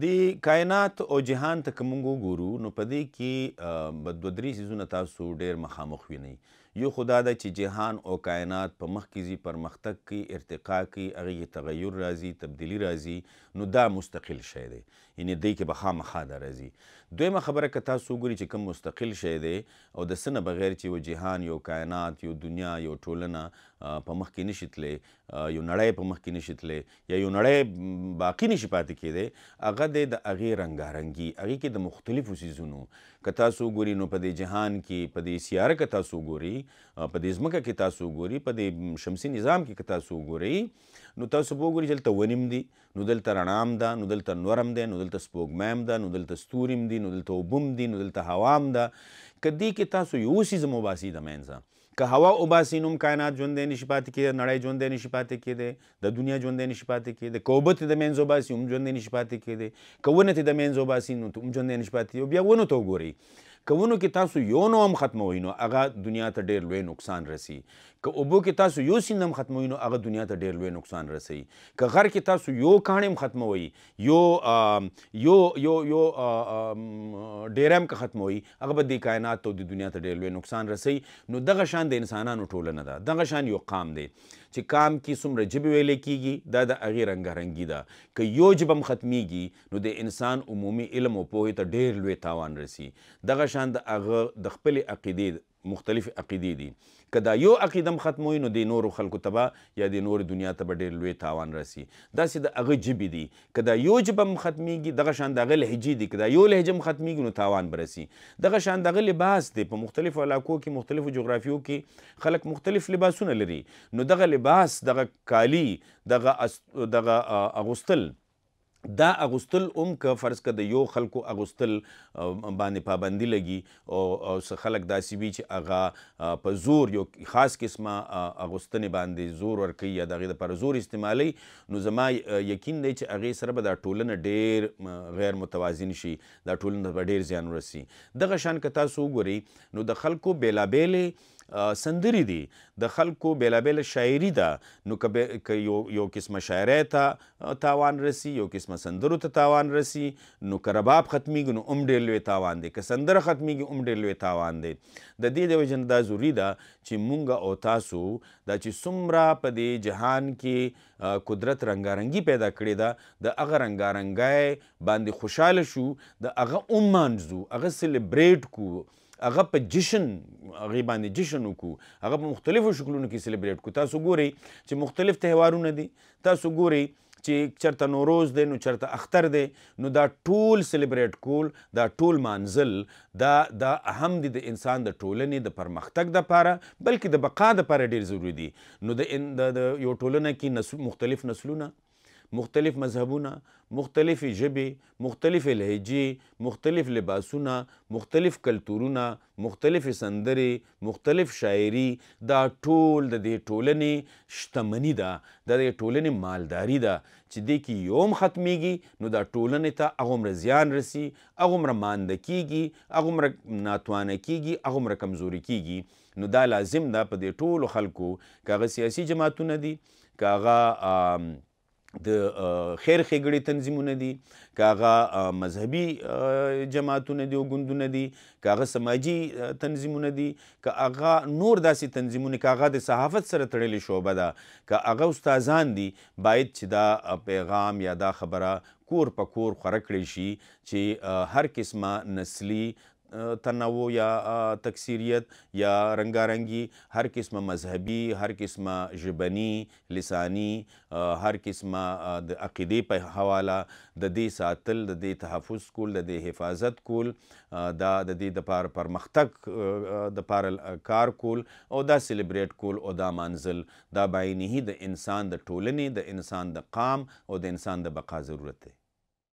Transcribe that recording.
د کائنات او جهان ته کوم وګورو نو پدې کې بدو درې سيزونه تاسو ډېر مخامخ وینئ یو خدا ده چې جهان او کائنات په مخ کې زی پرمختګ کوي ارتقا کوي هغه تغیر راځي تبدیلی راځي نو دا مستقل شی دی یعنی دی کې به خامخا دا راځي دویمه خبره که تاسو ګوري چې کوم مستقل شی دی او د سنه بغیر چې یو جهان یو کائنات یو دنیا یو ټولنه په مخ کې نشي تللی یو نړۍ په مخ کې نشي تللی یا یو نړۍ باقی نشي پاتې کېدی هغه دی د هغې رنګارنګي هغې کې د مختلفو څیزونو که تاسو ګوري نو په دې جهان کې په دې سیاره که تاسو ګوري په دې ځمکه کې تاسو وګورئ په دې شمسي نظام کې که تاسو وګورئ نو تاسو به وګورئ چې دلته ونیم دي نو دلته رڼام ده نو دلته نورم دی نو دلته سپوږمیم ده نو دلته ستوریم دي نو دلته اوبم دي نو دلته هوام ده که دې کې تاسو یو سیز موباسي د منځه که هوا اوباسي نوم کائنات ژوندی نشي پاتې کېدی نړۍ ژوندی نشي پاتې کېدی د دنیا ژوندی نشي پاتې کېدی که اوبه ترې د منځه وباسي هم ژوندی نشي پاتې کېدی که ونه ترې د منځه وباسي نو هم ژوندی نشي پاتې بیا ونو ته وګورئ کوونو کې تاسو یو نو هم ختموي نو هغه دنیا ته ډیر لوی نقصان رسی که اوبو کې تاسو یو سیند هم ختموي نو هغه دنیا ته ډیر لوی نقصان رسی که غر کې تاسو یو کاڼی هم ختموي یو یو یو یو ډیرم که ختموي هغه به د کائنات او د دنیا ته ډیر لوی نقصان رسی نو دغه شان د انسانانو ټولنه ده دغه شان یو قام دی چې کام کې څومره ژبې ویلې کیږي دا د هغې رنګارنګي ده که یو ژبه هم ختمیږي نو د انسان عمومي علم او پوهې ته ډېر لوی تاوان رسي دغه شان د هغه د خپلې عقیدې مختلف عقیدې دي که دا یو عقیده م ختموي نو د نورو خلکو ته به یا د نورو دنیا ته به ډېر لوی تاوان رسي داسې د هغه ژبې دي که دا یو ژبه م ختمیږي دغه شان د هغه لهجې دي که دا یو لهجه م ختمیږي نو تاوان به رسي دغه شان د هغه لباس دی په مختلفو علاقو کې مختلفو جغرافیو کې خلک مختلف لباسونه لري نو دغه لباس دغه کالي دغه دغه اغوستل دا اغوستل اوم که فرض که د یو خلکو اغوستل باندې پابندي لګي او څه خلک داسې وي چې هغه په زور یو خاص قسمه اغوستنې باندې زور ورکوي یا د هغې دپاره زور استعمالوي نو زما یقین دی چې هغې سره به دا ټولنه ډېر غیر متوازن شي دا ټولنه به ډېر زیان ورسي دغه شان که تاسو وګورئ نو د خلکو بېلابېلې سندري دي د خلکو بیلابیل شاعري ده نو که یو یو قسمه شاعرۍ ته تاوان رسی یو قسمه سندرو ته تاوان رسی نو که رباب ختمیږي نو هم ډېر لوی تاوان دی که سندره ختمیږي هم ډېر لوی تاوان دی د دې د وجې دا ضروري ده چې مونږ او تاسو دا چې څومره په دې جهان کې قدرت رنګارنګي پیدا کړې ده د هغه رنګارنګای باندې خوشاله شو د هغه اومانځو هغه سلیبریټ کو هغه په جشن هغه باندې جشن وکړو هغه په مختلفو شکلونو کې سلیبریټ کو تاسو ګورئ چې مختلف تهوارونه دي تاسو ګورئ چې چرته نوروز دی نو چرته اختر دی نو دا ټول سلیبریټ کول دا ټول مانزل دا دا اهم دی د انسان د ټولنې د پرمختګ د پاره بلکې د بقا د پاره ډیر ضروری دی نو د یو ټولنه کې مختلف نسلونه مختلف مذهبونه مختلف ژبې مختلف لهجې مختلف لباسونه مختلف کلتورونه مختلف سندرې مختلف شاعري دا ټول د دې ټولنې شتمني ده د دې ټولنې مالداري ده چې دې کې یوم ختمیږي نو دا ټولنې ته هغومره زیان رسی هغومره مانده کیږي هغومره ناتوانه کیږي هغومره کمزوري کیږي نو دا لازم ده په دې ټولو خلکو که هغه سیاسي جماعتونه دي که هغه د خیر ښېګړې تنظیمونه دي که هغه مذهبي جماعتونه دي او ګوندونه دي که هغه سماجي تنظیمونه دي که هغه نور داسې تنظیمونه که هغه د صحافت سره تړلې شعبه ده که هغه استادان دي باید چې دا پیغام یا دا خبره کور په کور خوره کړی شي چې هر قسمه نسلي تنوع یا تکثیریت یا رنگارنگی هر قسمه مذهبي هر قسمه ژبني لساني هر قسمه د عقیدې په حواله د دې ساتل د دې تحفظ کول د دې حفاظت کول دا د دې د پار پرمختګ د پار کار کول او دا سلیبریټ کول او دا منزل دا باینه د انسان د ټولنې د انسان د قام او د انسان د بقا ضرورت دی